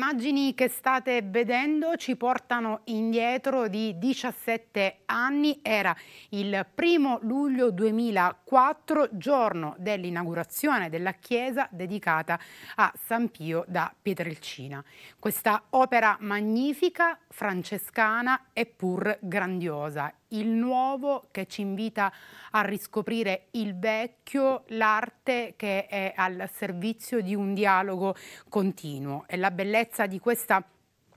immagini che state vedendo ci portano indietro di 17 anni. Era il primo luglio 2004, giorno dell'inaugurazione della chiesa dedicata a San Pio da Pietrelcina. Questa opera magnifica, francescana e pur grandiosa il nuovo che ci invita a riscoprire il vecchio, l'arte che è al servizio di un dialogo continuo. E la bellezza di questa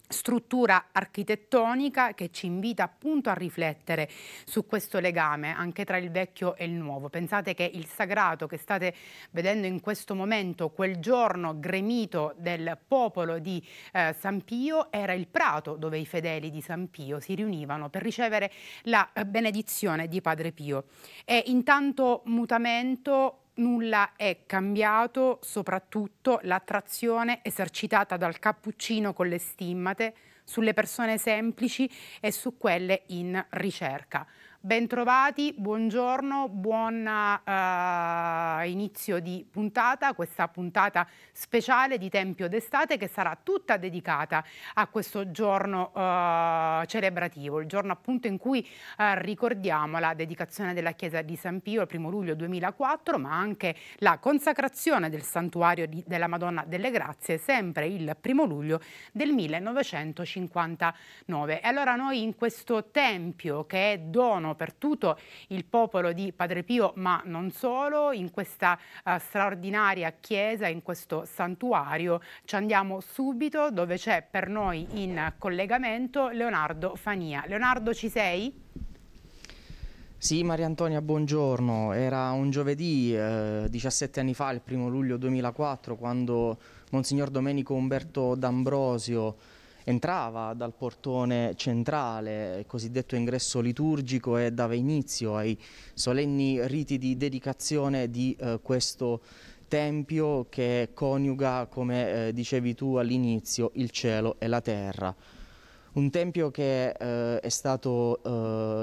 struttura architettonica che ci invita appunto a riflettere su questo legame anche tra il vecchio e il nuovo. Pensate che il sagrato che state vedendo in questo momento, quel giorno gremito del popolo di eh, San Pio, era il prato dove i fedeli di San Pio si riunivano per ricevere la eh, benedizione di Padre Pio. E intanto mutamento nulla è cambiato, soprattutto l'attrazione esercitata dal cappuccino con le stimmate sulle persone semplici e su quelle in ricerca. Bentrovati, buongiorno, buon uh, inizio di puntata, questa puntata speciale di Tempio d'estate che sarà tutta dedicata a questo giorno uh, celebrativo, il giorno appunto in cui uh, ricordiamo la dedicazione della chiesa di San Pio il 1 luglio 2004, ma anche la consacrazione del santuario di, della Madonna delle Grazie sempre il 1 luglio del 1959. E allora noi in questo tempio che è dono per tutto il popolo di Padre Pio, ma non solo, in questa uh, straordinaria chiesa, in questo santuario. Ci andiamo subito dove c'è per noi in collegamento Leonardo Fania. Leonardo, ci sei? Sì, Maria Antonia, buongiorno. Era un giovedì, eh, 17 anni fa, il primo luglio 2004, quando Monsignor Domenico Umberto D'Ambrosio entrava dal portone centrale, cosiddetto ingresso liturgico, e dava inizio ai solenni riti di dedicazione di eh, questo tempio che coniuga, come eh, dicevi tu all'inizio, il cielo e la terra. Un tempio che eh, è stato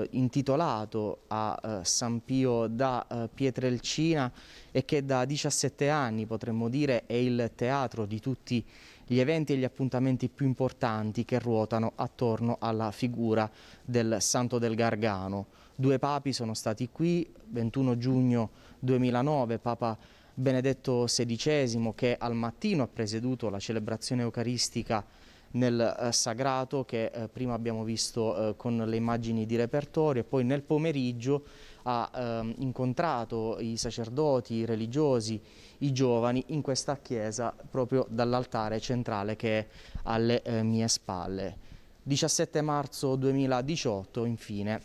eh, intitolato a eh, San Pio da eh, Pietrelcina e che da 17 anni, potremmo dire, è il teatro di tutti i gli eventi e gli appuntamenti più importanti che ruotano attorno alla figura del Santo del Gargano. Due papi sono stati qui, 21 giugno 2009 Papa Benedetto XVI che al mattino ha presieduto la celebrazione eucaristica nel eh, sagrato che eh, prima abbiamo visto eh, con le immagini di repertorio e poi nel pomeriggio ha ehm, incontrato i sacerdoti, i religiosi, i giovani in questa chiesa proprio dall'altare centrale che è alle eh, mie spalle. 17 marzo 2018 infine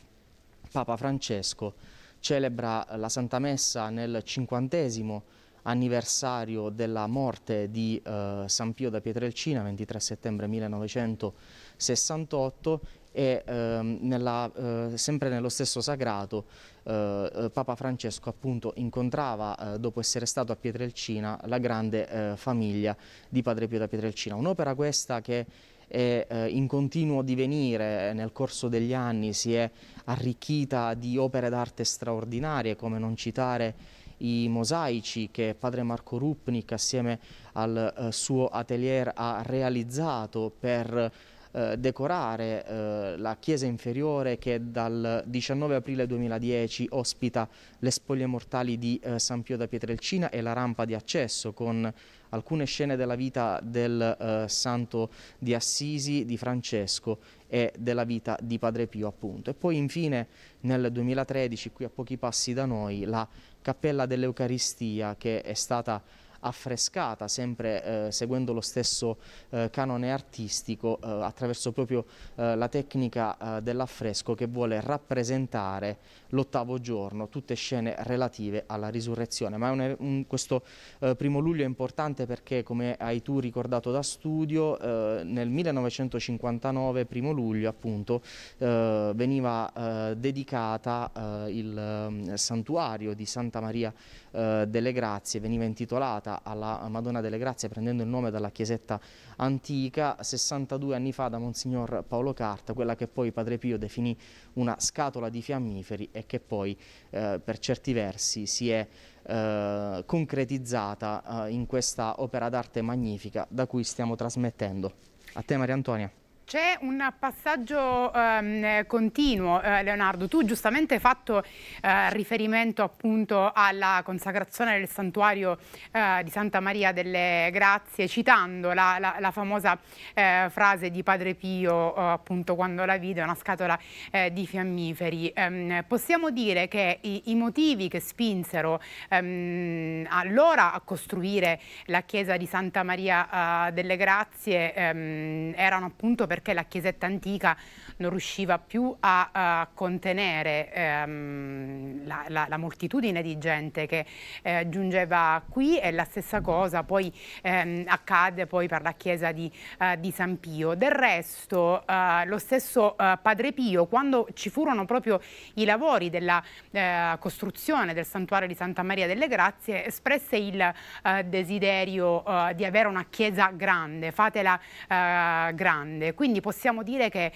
Papa Francesco celebra la Santa Messa nel cinquantesimo anniversario della morte di eh, San Pio da Pietrelcina, 23 settembre 1968, e ehm, nella, eh, sempre nello stesso sagrato eh, eh, Papa Francesco appunto incontrava eh, dopo essere stato a Pietrelcina la grande eh, famiglia di Padre Pio da Pietrelcina, un'opera questa che è eh, in continuo divenire nel corso degli anni, si è arricchita di opere d'arte straordinarie come non citare i mosaici che padre Marco Rupnik assieme al suo atelier ha realizzato per eh, decorare eh, la chiesa inferiore che dal 19 aprile 2010 ospita le spoglie mortali di eh, San Pio da Pietrelcina e la rampa di accesso con alcune scene della vita del eh, santo di Assisi, di Francesco e della vita di Padre Pio appunto. E poi infine nel 2013, qui a pochi passi da noi, la Cappella dell'Eucaristia che è stata affrescata, sempre eh, seguendo lo stesso eh, canone artistico, eh, attraverso proprio eh, la tecnica eh, dell'affresco che vuole rappresentare l'ottavo giorno, tutte scene relative alla risurrezione. Ma un, un, questo eh, primo luglio è importante perché, come hai tu ricordato da studio, nel 1959, primo luglio appunto, veniva dedicata il mm, santuario di Santa Maria eh, delle Grazie veniva intitolata alla Madonna delle Grazie prendendo il nome dalla chiesetta antica 62 anni fa da Monsignor Paolo Carta, quella che poi Padre Pio definì una scatola di fiammiferi e che poi eh, per certi versi si è eh, concretizzata eh, in questa opera d'arte magnifica da cui stiamo trasmettendo. A te Maria Antonia. C'è un passaggio ehm, continuo, eh, Leonardo. Tu giustamente hai fatto eh, riferimento appunto alla consacrazione del santuario eh, di Santa Maria delle Grazie, citando la, la, la famosa eh, frase di Padre Pio, eh, appunto quando la vide, una scatola eh, di fiammiferi. Ehm, possiamo dire che i, i motivi che spinsero ehm, allora a costruire la chiesa di Santa Maria delle Grazie ehm, erano appunto per perché la chiesetta antica non riusciva più a, a contenere ehm, la, la, la, moltitudine di gente che eh, giungeva qui e la stessa cosa poi ehm, accadde poi per la chiesa di, eh, di San Pio. Del resto eh, lo stesso eh, Padre Pio quando ci furono proprio i lavori della eh, costruzione del santuario di Santa Maria delle Grazie espresse il eh, desiderio di avere una chiesa grande, fatela grande, quindi possiamo dire che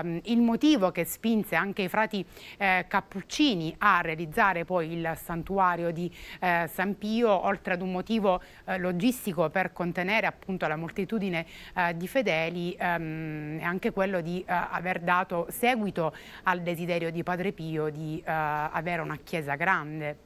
Ehm, il motivo che spinse anche i frati eh, cappuccini a realizzare poi il santuario di eh, San Pio, oltre ad un motivo eh, logistico per contenere appunto la moltitudine eh, di fedeli, ehm, è anche quello di eh, aver dato seguito al desiderio di Padre Pio di eh, avere una chiesa grande.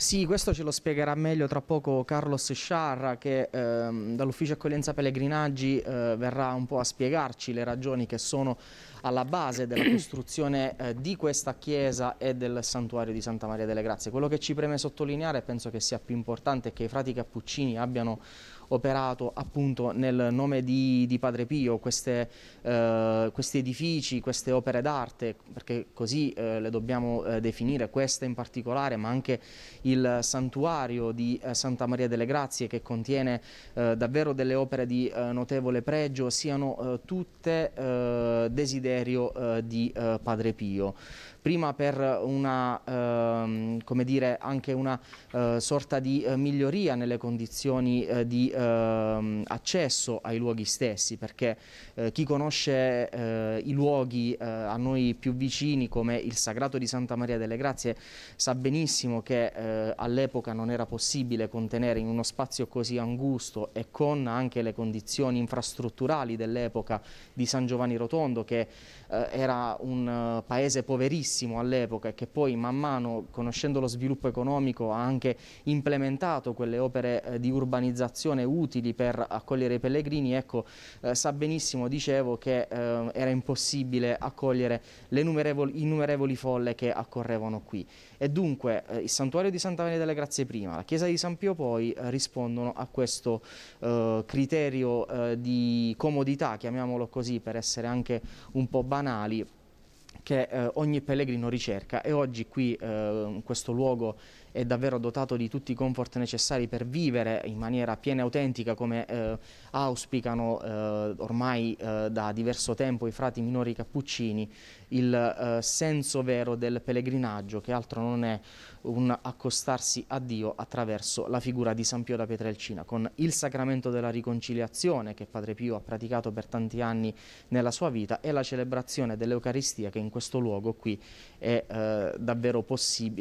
Sì, questo ce lo spiegherà meglio tra poco Carlos Sciarra che ehm, dall'ufficio accoglienza pellegrinaggi eh, verrà un po' a spiegarci le ragioni che sono alla base della costruzione eh, di questa chiesa e del santuario di Santa Maria delle Grazie. Quello che ci preme sottolineare, penso che sia più importante, è che i frati cappuccini abbiano operato appunto nel nome di, di Padre Pio queste, eh, questi edifici, queste opere d'arte, perché così eh, le dobbiamo eh, definire, questa in particolare, ma anche il santuario di eh, Santa Maria delle Grazie che contiene eh, davvero delle opere di eh, notevole pregio, siano tutte desiderio di Padre Pio prima per una, ehm, come dire, anche una eh, sorta di eh, miglioria nelle condizioni eh, di ehm, accesso ai luoghi stessi, perché eh, chi conosce eh, i luoghi eh, a noi più vicini come il Sagrato di Santa Maria delle Grazie sa benissimo che all'epoca non era possibile contenere in uno spazio così angusto e con anche le condizioni infrastrutturali dell'epoca di San Giovanni Rotondo che era un paese poverissimo pochissimo all'epoca e che poi man mano, conoscendo lo sviluppo economico, ha anche implementato quelle opere eh, di urbanizzazione utili per accogliere i pellegrini, ecco, eh, sa benissimo, dicevo, che eh, era impossibile accogliere le innumerevoli, innumerevoli folle che accorrevano qui. E dunque eh, il santuario di Santa Maria delle Grazie prima, la chiesa di San Pio poi eh, rispondono a questo criterio di comodità, chiamiamolo così, per essere anche un po' banali, che eh, ogni pellegrino ricerca e oggi qui eh, questo luogo è davvero dotato di tutti i comfort necessari per vivere in maniera piena e autentica come eh, auspicano eh, ormai eh, da diverso tempo i frati minori cappuccini, il eh, senso vero del pellegrinaggio che altro non è un accostarsi a Dio attraverso la figura di San Pio da Pietrelcina, con il sacramento della riconciliazione che Padre Pio ha praticato per tanti anni nella sua vita e la celebrazione dell'Eucaristia che in questo luogo qui è, eh, davvero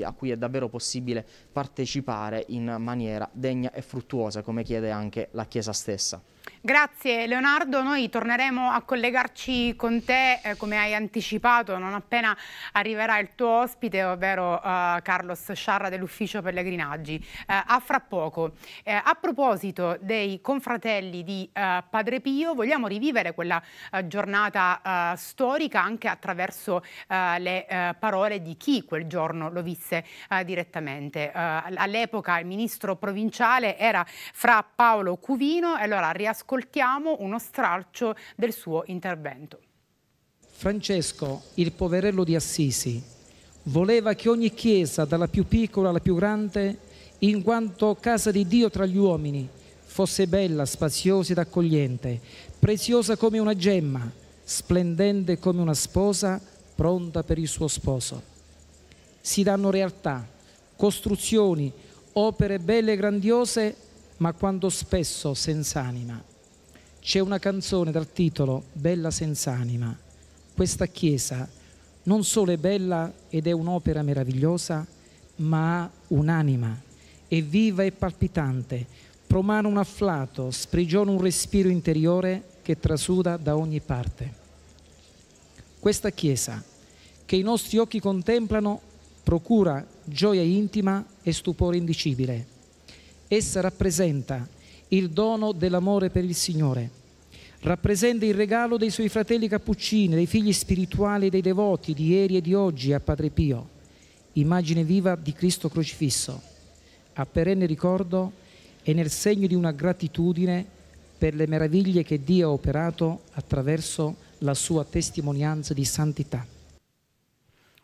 a cui è davvero possibile possibile partecipare in maniera degna e fruttuosa come chiede anche la Chiesa stessa. Grazie Leonardo, noi torneremo a collegarci con te eh, come hai anticipato non appena arriverà il tuo ospite ovvero eh, Carlos Sciarra dell'ufficio pellegrinaggi eh, a fra poco. Eh, a proposito dei confratelli di eh, Padre Pio vogliamo rivivere quella eh, giornata storica anche attraverso le parole di chi quel giorno lo visse direttamente. all'epoca il ministro provinciale era fra Paolo Cuvino e allora ascoltiamo uno stralcio del suo intervento. Francesco, il poverello di Assisi, voleva che ogni chiesa, dalla più piccola alla più grande, in quanto casa di Dio tra gli uomini, fosse bella, spaziosa ed accogliente, preziosa come una gemma, splendente come una sposa, pronta per il suo sposo. Si danno realtà, costruzioni, opere belle e grandiose ma quanto spesso senza anima. C'è una canzone dal titolo Bella senza anima. Questa chiesa non solo è bella ed è un'opera meravigliosa, ma ha un'anima, è viva e palpitante, promana un afflato, sprigiona un respiro interiore che trasuda da ogni parte. Questa chiesa, che i nostri occhi contemplano, procura gioia intima e stupore indicibile Essa rappresenta il dono dell'amore per il Signore, rappresenta il regalo dei suoi fratelli cappuccini, dei figli spirituali e dei devoti di ieri e di oggi a Padre Pio, immagine viva di Cristo crocifisso, a perenne ricordo e nel segno di una gratitudine per le meraviglie che Dio ha operato attraverso la sua testimonianza di santità.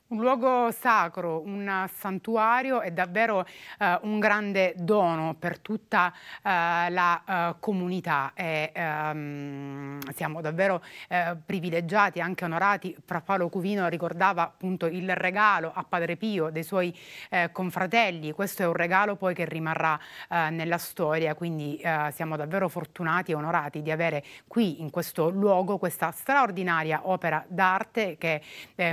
Un luogo sacro, un santuario è davvero eh, un grande dono per tutta eh, la eh, comunità e ehm, siamo davvero eh, privilegiati, anche onorati. Fra Paolo Cuvino ricordava appunto il regalo a Padre Pio dei suoi eh, confratelli, questo è un regalo poi che rimarrà eh, nella storia, quindi siamo davvero fortunati e onorati di avere qui in questo luogo questa straordinaria opera d'arte che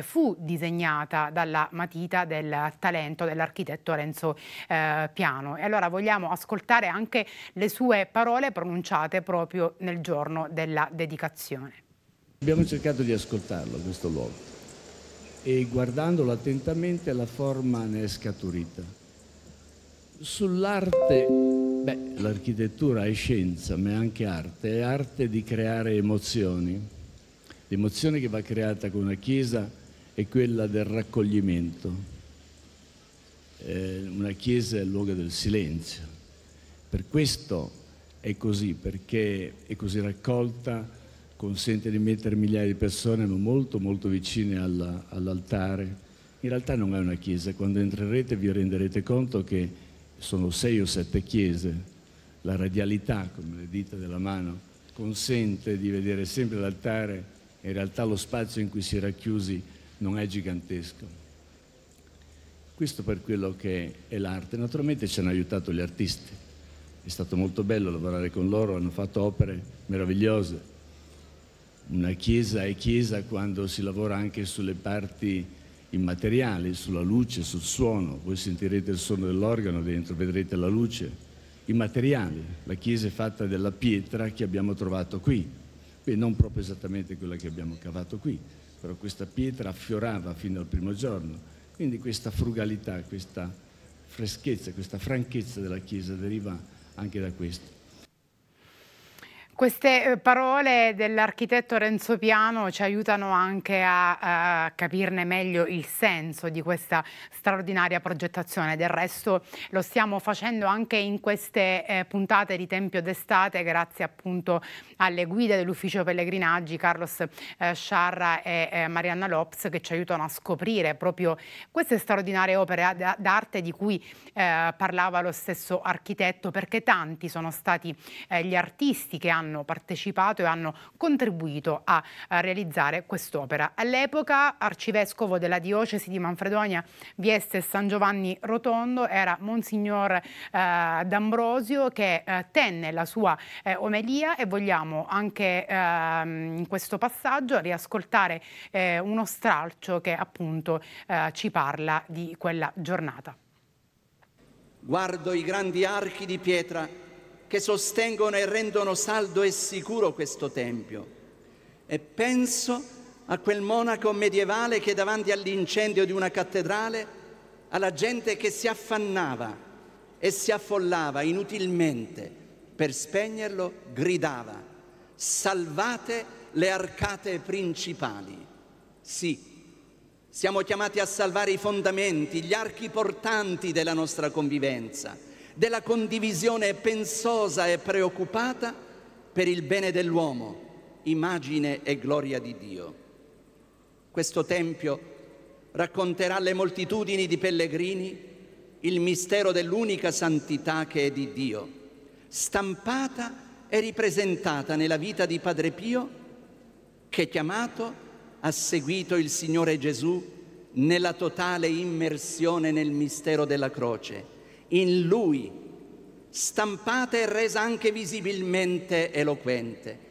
fu disegnata firmata dalla matita del talento dell'architetto Renzo eh, Piano. E allora vogliamo ascoltare anche le sue parole pronunciate proprio nel giorno della dedicazione. Abbiamo cercato di ascoltarlo questo luogo e guardandolo attentamente la forma ne è scaturita. Sull'arte, beh, l'architettura è scienza, ma è anche arte, è arte di creare emozioni, l'emozione che va creata con una chiesa è quella del raccoglimento. Eh, una chiesa è il luogo del silenzio. Per questo è così, perché è così raccolta, consente di mettere migliaia di persone molto molto vicine alla, all'altare. In realtà non è una chiesa, quando entrerete vi renderete conto che sono sei o sette chiese. La radialità, come le dita della mano, consente di vedere sempre l'altare, in realtà lo spazio in cui si è racchiusi non è gigantesco. Questo per quello che è l'arte. Naturalmente ci hanno aiutato gli artisti, è stato molto bello lavorare con loro, hanno fatto opere meravigliose. Una chiesa è chiesa quando si lavora anche sulle parti immateriali, sulla luce, sul suono. Voi sentirete il suono dell'organo dentro, vedrete la luce. I materiali, la chiesa è fatta della pietra che abbiamo trovato qui, e non proprio esattamente quella che abbiamo cavato qui però questa pietra affiorava fino al primo giorno. Quindi questa frugalità, questa freschezza, questa franchezza della Chiesa deriva anche da questo. Queste eh, parole dell'architetto Renzo Piano ci aiutano anche a, a, capirne meglio il senso di questa straordinaria progettazione. Del resto lo stiamo facendo anche in queste eh, puntate di Tempio d'estate grazie appunto alle guide dell'ufficio pellegrinaggi Carlos eh, Sciarra e eh, Marianna Lopes che ci aiutano a scoprire proprio queste straordinarie opere d'arte di cui eh, parlava lo stesso architetto perché tanti sono stati eh, gli artisti che hanno hanno partecipato e hanno contribuito a, a realizzare quest'opera. All'epoca arcivescovo della diocesi di Manfredonia, Vieste San Giovanni Rotondo era Monsignor eh, D'Ambrosio che eh, tenne la sua eh, omelia e vogliamo anche ehm, in questo passaggio riascoltare eh, uno stralcio che appunto eh, ci parla di quella giornata. Guardo i grandi archi di pietra che sostengono e rendono saldo e sicuro questo Tempio. E penso a quel monaco medievale che davanti all'incendio di una cattedrale, alla gente che si affannava e si affollava inutilmente per spegnerlo, gridava, salvate le arcate principali. Sì, siamo chiamati a salvare i fondamenti, gli archi portanti della nostra convivenza della condivisione pensosa e preoccupata per il bene dell'uomo, immagine e gloria di Dio. Questo Tempio racconterà alle moltitudini di pellegrini il mistero dell'unica santità che è di Dio, stampata e ripresentata nella vita di Padre Pio, che chiamato ha seguito il Signore Gesù nella totale immersione nel mistero della croce in lui, stampata e resa anche visibilmente eloquente.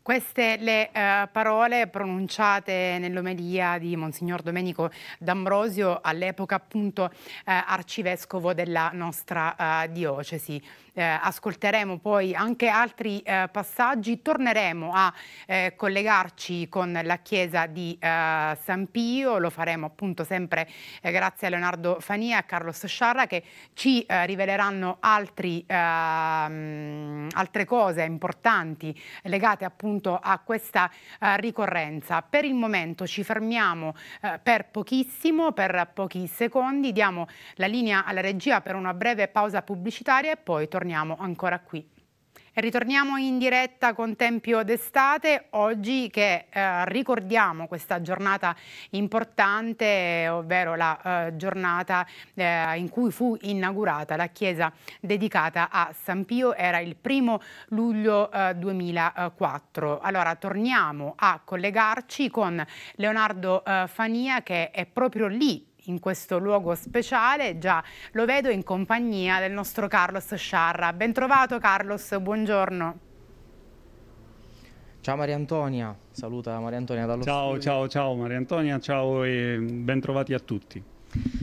Queste le eh, parole pronunciate nell'omelia di Monsignor Domenico D'Ambrosio, all'epoca appunto eh, arcivescovo della nostra eh, diocesi eh, ascolteremo poi anche altri eh, passaggi, torneremo a eh, collegarci con la chiesa di eh, San Pio, lo faremo appunto sempre eh, grazie a Leonardo Fania e a Carlos Sciarra che ci eh, riveleranno altri, ehm, altre cose importanti legate appunto a questa ricorrenza. Per il momento ci fermiamo per pochissimo, per pochi secondi, diamo la linea alla regia per una breve pausa pubblicitaria e poi torneremo torniamo ancora qui. E ritorniamo in diretta con Tempio d'estate, oggi che eh, ricordiamo questa giornata importante, ovvero la eh, giornata eh, in cui fu inaugurata la chiesa dedicata a San Pio, era il primo luglio 2004. Eh, allora torniamo a collegarci con Leonardo eh, Fania che è proprio lì in questo luogo speciale, già lo vedo in compagnia del nostro Carlos Sciarra. Bentrovato Carlos, buongiorno. Ciao Maria Antonia, saluta Maria Antonia dallo ciao, studio. Ciao, ciao Maria Antonia, ciao e bentrovati a tutti.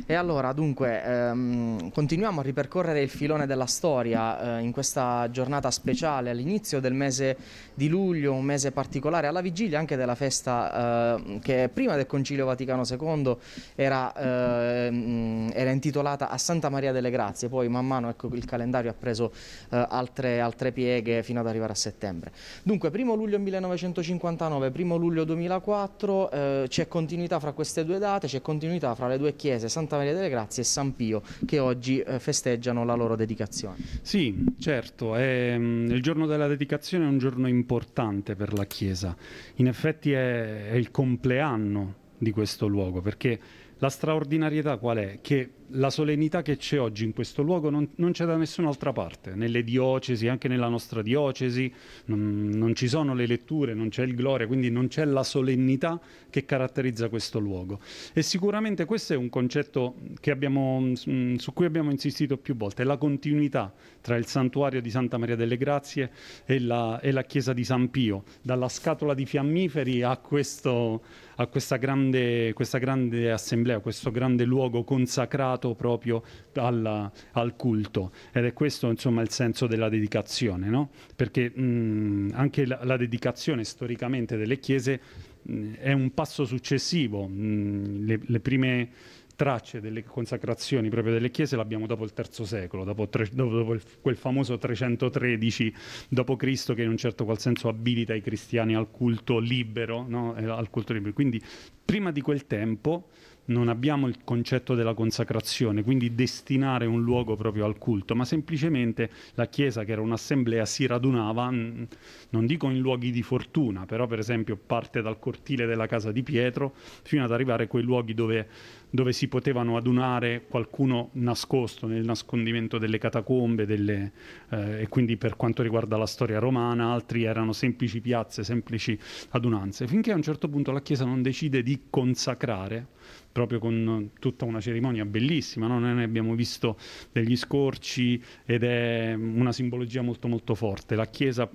E allora, dunque, ehm, continuiamo a ripercorrere il filone della storia eh, in questa giornata speciale all'inizio del mese di luglio, un mese particolare, alla vigilia anche della festa eh, che prima del Concilio Vaticano II era, eh, era, intitolata a Santa Maria delle Grazie, poi man mano ecco, il calendario ha preso eh, altre, altre, pieghe fino ad arrivare a settembre. Dunque, primo luglio 1959, primo luglio 2004, eh, c'è continuità fra queste due date, c'è continuità fra le due chiese Sanrese, Santa Maria delle Grazie e San Pio che oggi eh, festeggiano la loro dedicazione. Sì, certo, è, mm, il giorno della dedicazione è un giorno importante per la Chiesa, in effetti è, è il compleanno di questo luogo perché la straordinarietà qual è? Che la solennità che c'è oggi in questo luogo non, non c'è da nessun'altra parte, nelle diocesi, anche nella nostra diocesi, non, non ci sono le letture, non c'è il gloria, quindi non c'è la solennità che caratterizza questo luogo. E sicuramente questo è un concetto abbiamo, mm, su cui abbiamo insistito più volte, la continuità tra il santuario di Santa Maria delle Grazie e la, e la chiesa di San Pio, dalla scatola di fiammiferi a, questo, a questa, grande, questa grande assemblea, questo grande luogo consacrato dedicato proprio alla, al culto ed è questo insomma il senso della dedicazione, no? perché mh, mm, anche la, la dedicazione storicamente delle chiese mh, mm, è un passo successivo, mh, mm, le, le prime tracce delle consacrazioni proprio delle chiese l'abbiamo dopo il terzo secolo, dopo, tre, dopo, dopo il, quel famoso 313 d.C. che in un certo qual senso abilita i cristiani al culto libero, no? Eh, al culto libero. Quindi prima di quel tempo non abbiamo il concetto della consacrazione, quindi destinare un luogo proprio al culto, ma semplicemente la Chiesa, che era un'assemblea, si radunava, non dico in luoghi di fortuna, però per esempio parte dal cortile della casa di Pietro fino ad arrivare a quei luoghi dove, dove si potevano adunare qualcuno nascosto nel nascondimento delle catacombe delle, eh, e quindi per quanto riguarda la storia romana, altri erano semplici piazze, semplici adunanze, finché a un certo punto la Chiesa non decide di consacrare proprio con tutta una cerimonia bellissima, no? noi ne abbiamo visto degli scorci ed è una simbologia molto molto forte. La Chiesa,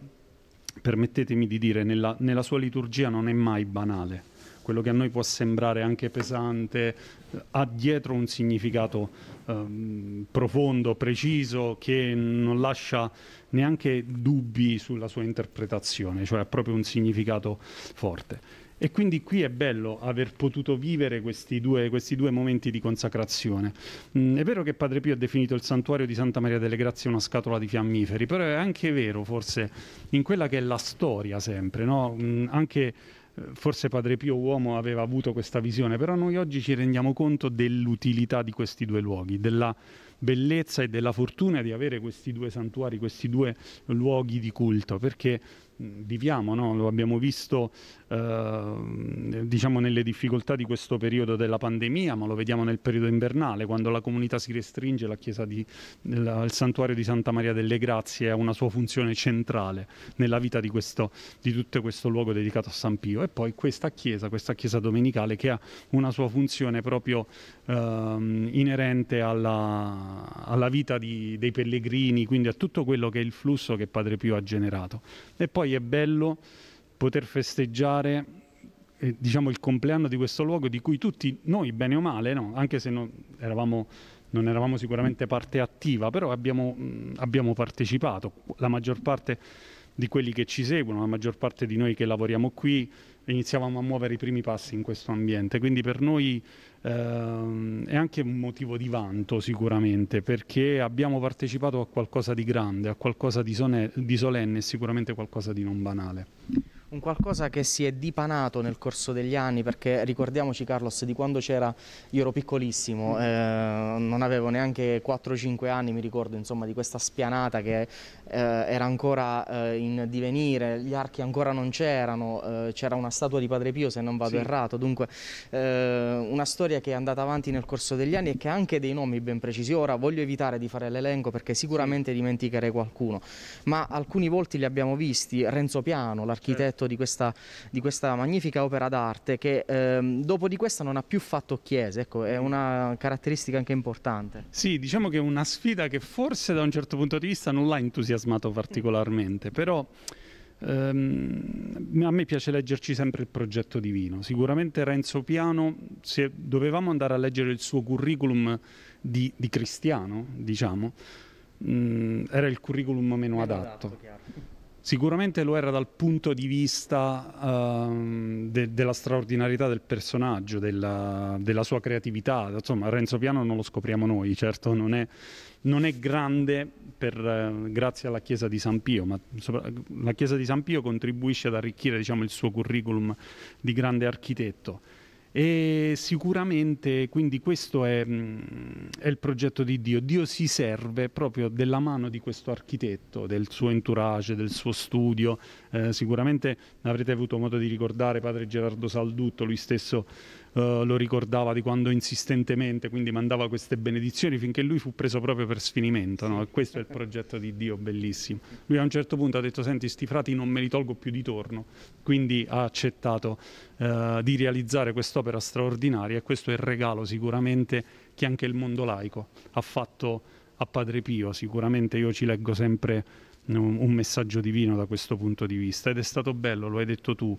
permettetemi di dire, nella, nella sua liturgia non è mai banale quello che a noi può sembrare anche pesante, ha dietro un significato ehm, profondo, preciso, che non lascia neanche dubbi sulla sua interpretazione, cioè ha proprio un significato forte. E quindi qui è bello aver potuto vivere questi due, questi due momenti di consacrazione. Mm, è vero che Padre Pio ha definito il santuario di Santa Maria delle Grazie una scatola di fiammiferi, però è anche vero forse in quella che è la storia sempre, no? mm, anche eh, forse Padre Pio uomo aveva avuto questa visione, però noi oggi ci rendiamo conto dell'utilità di questi due luoghi, della bellezza e della fortuna di avere questi due santuari, questi due luoghi di culto, perché viviamo, no? lo abbiamo visto eh, diciamo nelle difficoltà di questo periodo della pandemia, ma lo vediamo nel periodo invernale, quando la comunità si restringe, la chiesa di, la, il santuario di Santa Maria delle Grazie ha una sua funzione centrale nella vita di, questo, di tutto questo luogo dedicato a San Pio. E poi questa chiesa, questa chiesa domenicale che ha una sua funzione proprio ehm, inerente alla, alla vita di, dei pellegrini, quindi a tutto quello che è il flusso che Padre Pio ha generato. E poi poi è bello poter festeggiare eh, diciamo, il compleanno di questo luogo di cui tutti noi, bene o male, no? anche se non eravamo, non eravamo, sicuramente parte attiva, però abbiamo, mh, abbiamo partecipato, la maggior parte di quelli che ci seguono, la maggior parte di noi che lavoriamo qui, iniziavamo a muovere i primi passi in questo ambiente. Quindi per noi ehm, è anche un motivo di vanto sicuramente, perché abbiamo partecipato a qualcosa di grande, a qualcosa di, sone- di solenne e sicuramente qualcosa di non banale. Un qualcosa che si è dipanato nel corso degli anni, perché ricordiamoci Carlos di quando c'era, io ero piccolissimo, eh, non avevo neanche 4-5 anni, mi ricordo insomma di questa spianata che eh, era ancora eh, in divenire, gli archi ancora non c'erano, eh, c'era una statua di Padre Pio se non vado sì. errato, dunque eh, una storia che è andata avanti nel corso degli anni e che ha anche dei nomi ben precisi. Ora voglio evitare di fare l'elenco perché sicuramente sì. dimenticherei qualcuno, ma alcuni volti li abbiamo visti, Renzo Piano, l'architetto di, di, questa, magnifica opera d'arte che ehm, dopo di questa non ha più fatto chiese, ecco, è una caratteristica anche importante. Sì, diciamo che è una sfida che forse da un certo punto di vista non l'ha entusiasmato entusiasmato particolarmente, però ehm, a me piace leggerci sempre il progetto divino. Sicuramente Renzo Piano, se dovevamo andare a leggere il suo curriculum di, di cristiano, diciamo, mh, mm, era il curriculum meno era adatto. adatto Sicuramente lo era dal punto di vista uh, de- della straordinarietà del personaggio, della, della, sua creatività. Insomma, Renzo Piano non lo scopriamo noi, certo, non è non è grande per, eh, grazie alla Chiesa di San Pio, ma sopra, la Chiesa di San Pio contribuisce ad arricchire diciamo, il suo curriculum di grande architetto. E sicuramente quindi questo è, mm, è, il progetto di Dio. Dio si serve proprio della mano di questo architetto, del suo entourage, del suo studio. Eh, sicuramente avrete avuto modo di ricordare padre Gerardo Saldutto, lui stesso eh, lo ricordava di quando insistentemente quindi mandava queste benedizioni finché lui fu preso proprio per sfinimento, no? questo è il progetto di Dio bellissimo. Lui a un certo punto ha detto senti sti frati non me li tolgo più di torno, quindi ha accettato uh, di realizzare quest'opera straordinaria e questo è il regalo sicuramente che anche il mondo laico ha fatto a Padre Pio, sicuramente io ci leggo sempre un, messaggio divino da questo punto di vista ed è stato bello, lo hai detto tu,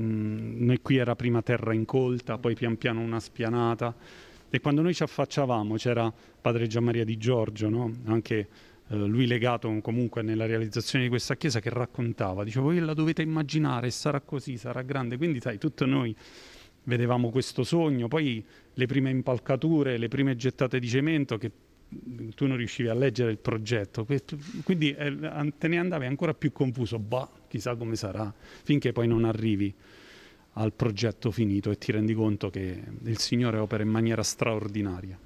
noi qui era prima terra incolta, poi pian piano una spianata e quando noi ci affacciavamo c'era padre Gianmaria di Giorgio, no? anche eh, lui legato comunque nella realizzazione di questa chiesa che raccontava, diceva voi la dovete immaginare, sarà così, sarà grande, quindi sai, tutto noi vedevamo questo sogno, poi le prime impalcature, le prime gettate di cemento che tu non riuscivi a leggere il progetto, quindi eh, te ne andavi ancora più confuso, bah, chissà come sarà, finché poi non arrivi al progetto finito e ti rendi conto che il Signore opera in maniera straordinaria.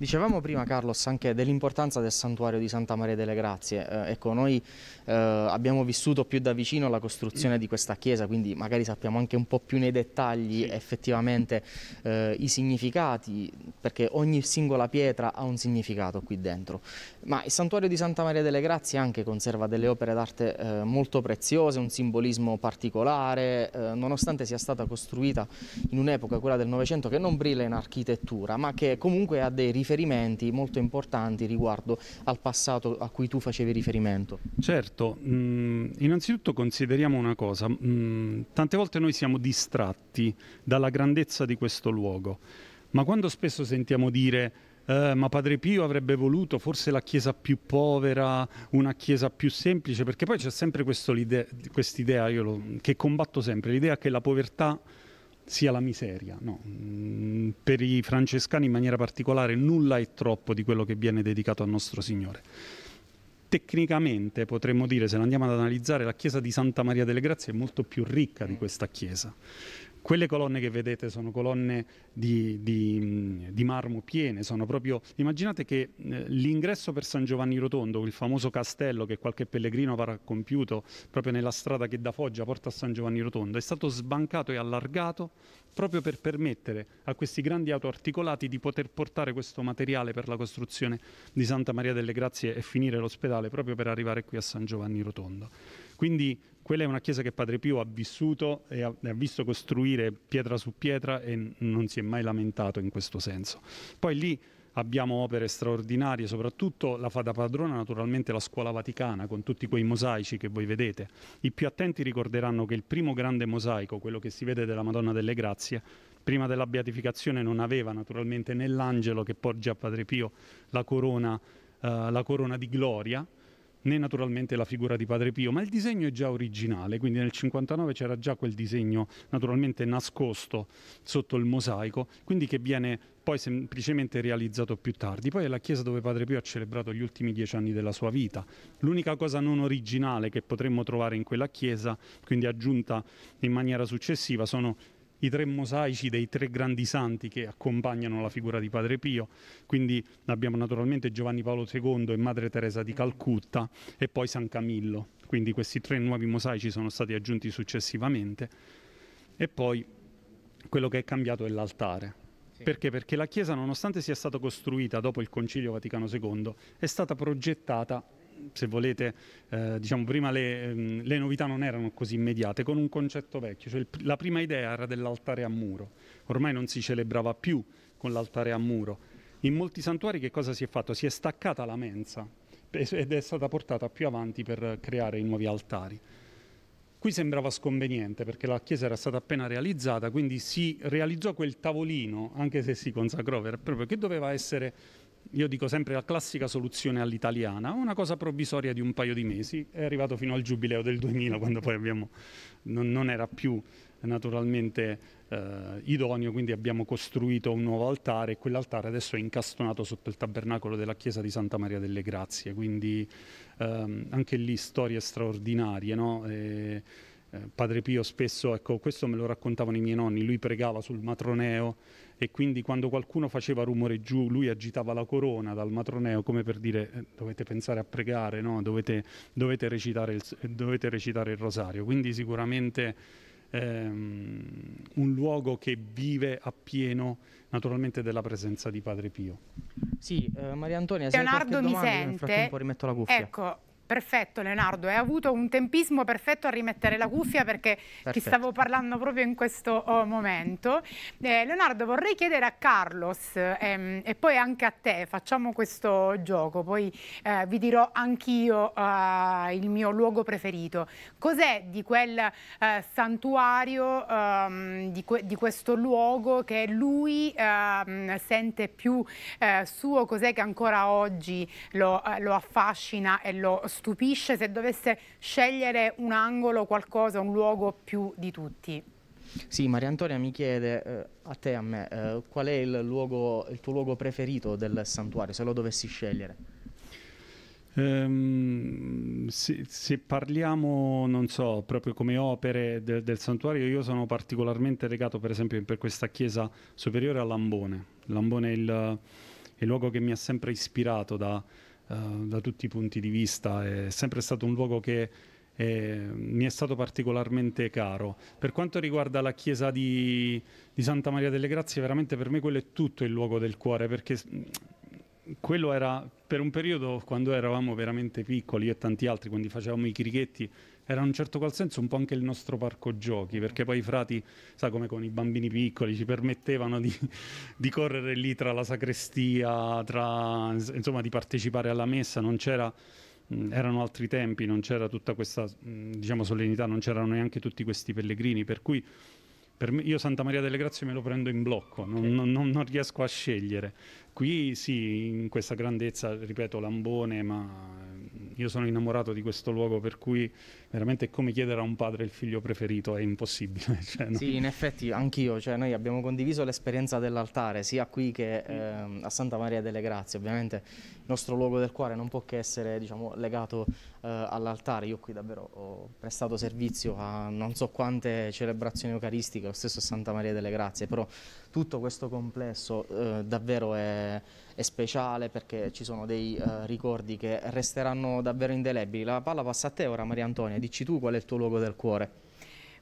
Dicevamo prima Carlos anche dell'importanza del santuario di Santa Maria delle Grazie, eh, ecco noi eh, abbiamo vissuto più da vicino la costruzione di questa chiesa, quindi magari sappiamo anche un po' più nei dettagli effettivamente eh, i significati, perché ogni singola pietra ha un significato qui dentro, ma il santuario di Santa Maria delle Grazie anche conserva delle opere d'arte eh, molto preziose, un simbolismo particolare, eh, nonostante sia stata costruita in un'epoca, quella del Novecento, che non brilla in architettura, ma che comunque ha dei riferimenti riferimenti molto importanti riguardo al passato a cui tu facevi riferimento. Certo, mm, innanzitutto consideriamo una cosa, mm, tante volte noi siamo distratti dalla grandezza di questo luogo, ma quando spesso sentiamo dire eh, ma Padre Pio avrebbe voluto forse la chiesa più povera, una chiesa più semplice, perché poi c'è sempre quest'idea, quest che combatto sempre, l'idea che la povertà sia la miseria. No. Mm, per i francescani in maniera particolare nulla è troppo di quello che viene dedicato a nostro Signore. Tecnicamente potremmo dire, se andiamo ad analizzare, la chiesa di Santa Maria delle Grazie è molto più ricca di questa chiesa. Quelle colonne che vedete sono colonne di, di, di marmo piene, sono proprio... Immaginate che eh, l'ingresso per San Giovanni Rotondo, il famoso castello che qualche pellegrino avrà compiuto proprio nella strada che da Foggia porta a San Giovanni Rotondo, è stato sbancato e allargato proprio per permettere a questi grandi autoarticolati di poter portare questo materiale per la costruzione di Santa Maria delle Grazie e finire l'ospedale proprio per arrivare qui a San Giovanni Rotondo. Quindi quella è una chiesa che Padre Pio ha vissuto e ha, ha, visto costruire pietra su pietra e non si è mai lamentato in questo senso. Poi lì abbiamo opere straordinarie, soprattutto la fa da padrona naturalmente la Scuola Vaticana con tutti quei mosaici che voi vedete. I più attenti ricorderanno che il primo grande mosaico, quello che si vede della Madonna delle Grazie, prima della beatificazione non aveva naturalmente nell'angelo che porge a Padre Pio la corona, eh, la corona di gloria, né naturalmente la figura di Padre Pio, ma il disegno è già originale, quindi nel 59 c'era già quel disegno naturalmente nascosto sotto il mosaico, quindi che viene poi semplicemente realizzato più tardi. Poi è la chiesa dove Padre Pio ha celebrato gli ultimi dieci anni della sua vita. L'unica cosa non originale che potremmo trovare in quella chiesa, quindi aggiunta in maniera successiva, sono i tre mosaici dei tre grandi santi che accompagnano la figura di Padre Pio, quindi abbiamo naturalmente Giovanni Paolo II e Madre Teresa di Calcutta e poi San Camillo, quindi questi tre nuovi mosaici sono stati aggiunti successivamente e poi quello che è cambiato è l'altare. Perché? Perché la chiesa, nonostante sia stata costruita dopo il Concilio Vaticano II, è stata progettata se volete, eh, diciamo prima le, mm, le, novità non erano così immediate, con un concetto vecchio, cioè il, la prima idea era dell'altare a muro, ormai non si celebrava più con l'altare a muro. In molti santuari che cosa si è fatto? Si è staccata la mensa ed è stata portata più avanti per creare i nuovi altari. Qui sembrava sconveniente perché la chiesa era stata appena realizzata, quindi si realizzò quel tavolino, anche se si consacrò proprio, che doveva essere io dico sempre la classica soluzione all'italiana, una cosa provvisoria di un paio di mesi, è arrivato fino al giubileo del 2000 quando poi abbiamo, non, non era più naturalmente eh, idoneo, quindi abbiamo costruito un nuovo altare e quell'altare adesso è incastonato sotto il tabernacolo della chiesa di Santa Maria delle Grazie, quindi ehm, anche lì storie straordinarie. No? E, eh, Padre Pio spesso, ecco questo me lo raccontavano i miei nonni, lui pregava sul matroneo e quindi quando qualcuno faceva rumore giù lui agitava la corona dal matroneo come per dire eh, dovete pensare a pregare, no? dovete, dovete, recitare il, dovete, recitare il, rosario. Quindi sicuramente ehm, un luogo che vive appieno naturalmente della presenza di Padre Pio. Sì, eh, Maria Antonia, se Leonardo hai domanda, sente. nel frattempo rimetto la cuffia. Ecco, perfetto Leonardo, hai avuto un tempismo perfetto a rimettere la cuffia perché perfetto. ti stavo parlando proprio in questo oh, momento. Eh, Leonardo vorrei chiedere a Carlos ehm, e poi anche a te, facciamo questo gioco, poi eh, vi dirò anch'io eh, il mio luogo preferito. Cos'è di quel eh, santuario, ehm, di, que di, questo luogo che lui ehm, sente più eh, suo, cos'è che ancora oggi lo, eh, lo affascina e lo stupisce se dovesse scegliere un angolo, qualcosa, un luogo più di tutti. Sì, Maria Antonia mi chiede eh, a te, a me, eh, qual è il, luogo, il tuo luogo preferito del santuario, se lo dovessi scegliere? Um, se, se, parliamo, non so, proprio come opere de, del santuario, io sono particolarmente legato per esempio per questa chiesa superiore a Lambone. Lambone è il, il luogo che mi ha sempre ispirato da, eh, da tutti i punti di vista, è sempre stato un luogo che eh, mi è stato particolarmente caro. Per quanto riguarda la chiesa di, di, Santa Maria delle Grazie, veramente per me quello è tutto il luogo del cuore, perché quello era per un periodo quando eravamo veramente piccoli, io e tanti altri, quando facevamo i cricchetti, era in un certo qual senso un po' anche il nostro parco giochi, perché poi i frati, sa come con i bambini piccoli, ci permettevano di, di correre lì tra la sacrestia, tra, insomma di partecipare alla messa, non c'era erano altri tempi, non c'era tutta questa diciamo, solennità, non c'erano neanche tutti questi pellegrini, per cui me, io Santa Maria delle Grazie me lo prendo in blocco, okay. non, non, non, riesco a scegliere. Qui sì, in questa grandezza, ripeto, Lambone, ma io sono innamorato di questo luogo per cui veramente è come chiedere a un padre il figlio preferito, è impossibile. Cioè, no? Sì, in effetti anch'io, cioè, noi abbiamo condiviso l'esperienza dell'altare sia qui che eh, a Santa Maria delle Grazie, ovviamente il nostro luogo del cuore non può che essere diciamo, legato eh, all'altare, io qui davvero ho prestato servizio a non so quante celebrazioni eucaristiche, lo stesso Santa Maria delle Grazie, però tutto questo complesso eh, davvero è, è, speciale perché ci sono dei eh, ricordi che resteranno davvero indelebili. La palla passa a te ora Maria Antonia, dici tu qual è il tuo luogo del cuore.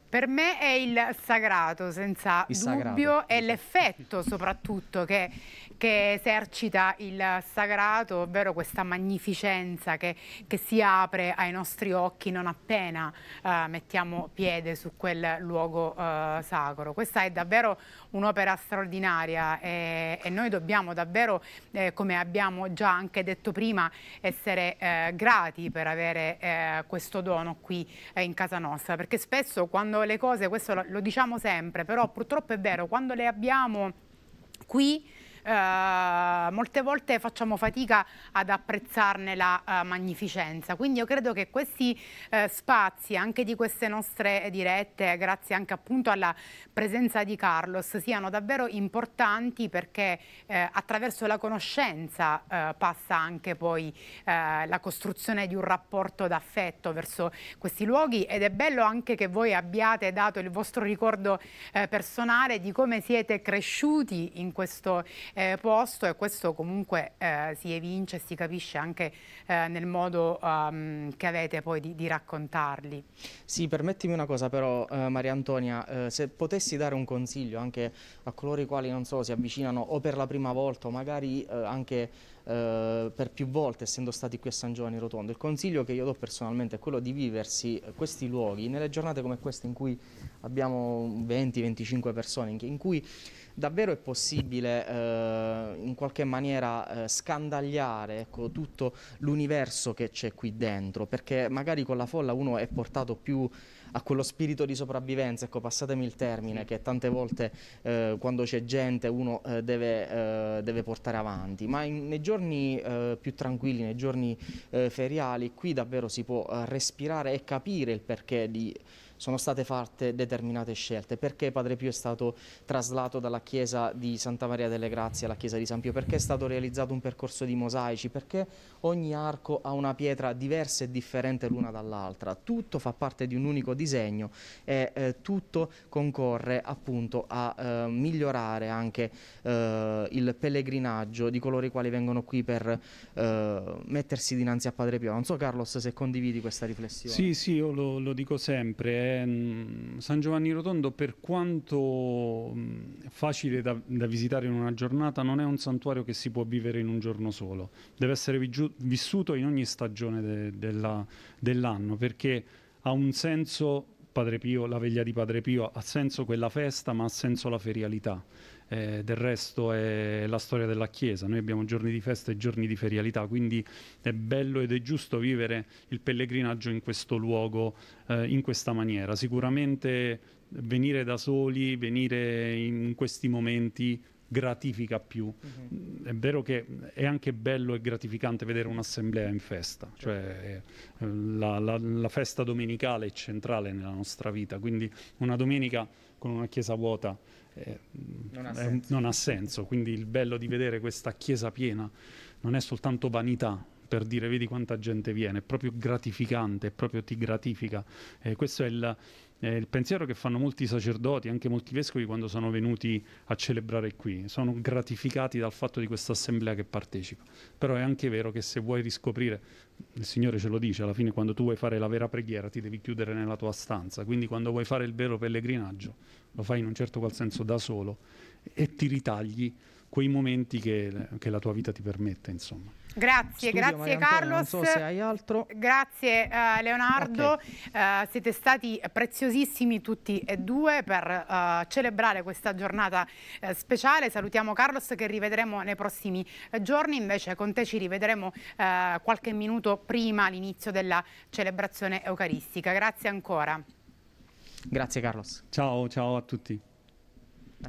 Per me è il sagrato, senza il dubbio, sagrato. è l'effetto soprattutto che, che, esercita il sagrato, ovvero questa magnificenza che, che si apre ai nostri occhi non appena uh, mettiamo piede su quel luogo uh, sacro. Questa è davvero un'opera straordinaria e, e, noi dobbiamo davvero, eh, come abbiamo già anche detto prima, essere eh, grati per avere eh, questo dono qui eh, in casa nostra, perché spesso quando le cose, questo lo, lo diciamo sempre, però purtroppo è vero, quando le abbiamo qui eh, molte volte facciamo fatica ad apprezzarne la eh, magnificenza. Quindi io credo che questi eh, spazi, anche di queste nostre dirette, grazie anche appunto alla presenza di Carlos, siano davvero importanti perché eh, attraverso la conoscenza eh, passa anche poi la costruzione di un rapporto d'affetto verso questi luoghi ed è bello anche che voi abbiate dato il vostro ricordo personale di come siete cresciuti in questo eh, posto e questo comunque eh, si evince e si capisce anche eh, nel modo um, che avete poi di, di, raccontarli. Sì, permettimi una cosa però eh, Maria Antonia, eh, se potessi dare un consiglio anche a coloro i quali non so si avvicinano o per la prima volta o magari eh, anche eh, per più volte, essendo stati qui a San Giovanni Rotondo. Il consiglio che io do personalmente è quello di viversi eh, questi luoghi nelle giornate come queste in cui abbiamo 20-25 persone, in cui davvero è possibile eh, in qualche maniera eh, scandagliare ecco, tutto l'universo che c'è qui dentro, perché magari con la folla uno è portato più a quello spirito di sopravvivenza, ecco passatemi il termine, che tante volte eh, quando c'è gente uno eh, deve, eh, deve, portare avanti, ma in, nei giorni eh, più tranquilli, nei giorni eh, feriali, qui davvero si può eh, respirare e capire il perché di sono state fatte determinate scelte. Perché Padre Pio è stato traslato dalla chiesa di Santa Maria delle Grazie alla chiesa di San Pio? Perché è stato realizzato un percorso di mosaici? Perché ogni arco ha una pietra diversa e differente l'una dall'altra. Tutto fa parte di un unico disegno e eh, tutto concorre appunto a eh, migliorare anche eh, il pellegrinaggio di coloro i quali vengono qui per eh, mettersi dinanzi a Padre Pio. Non so Carlos se condividi questa riflessione. Sì, sì, io lo, lo dico sempre. Eh. Ehm, San Giovanni Rotondo per quanto mm, facile da, da, visitare in una giornata non è un santuario che si può vivere in un giorno solo, deve essere vi- vissuto in ogni stagione de- della, dell'anno perché ha un senso Padre Pio, la veglia di Padre Pio, ha senso quella festa ma ha senso la ferialità eh, del resto è la storia della Chiesa, noi abbiamo giorni di festa e giorni di ferialità, quindi è bello ed è giusto vivere il pellegrinaggio in questo luogo, eh, in questa maniera. Sicuramente venire da soli, venire in questi momenti gratifica più. Mm-hmm. È vero che è anche bello e gratificante vedere un'assemblea in festa, certo. cioè eh, la, la, la, festa domenicale è centrale nella nostra vita, quindi una domenica con una chiesa vuota eh, non, ha eh, non ha senso, quindi il bello di vedere questa chiesa piena non è soltanto vanità, per dire vedi quanta gente viene, è proprio gratificante, è proprio ti gratifica. Eh, questo è il, eh, il pensiero che fanno molti sacerdoti, anche molti vescovi quando sono venuti a celebrare qui, sono gratificati dal fatto di questa assemblea che partecipa. Però è anche vero che se vuoi riscoprire, il Signore ce lo dice, alla fine quando tu vuoi fare la vera preghiera ti devi chiudere nella tua stanza, quindi quando vuoi fare il vero pellegrinaggio lo fai in un certo qual senso da solo e ti ritagli quei momenti che, che la tua vita ti permette, insomma. Grazie, Studio, grazie Maria Carlos. Antonio, so grazie uh, Leonardo, okay. uh, siete stati preziosissimi tutti e due per uh, celebrare questa giornata speciale. Salutiamo Carlos che rivedremo nei prossimi giorni, invece con te ci rivedremo qualche minuto prima l'inizio della celebrazione eucaristica. Grazie ancora. Grazie Carlos. Ciao, ciao a tutti.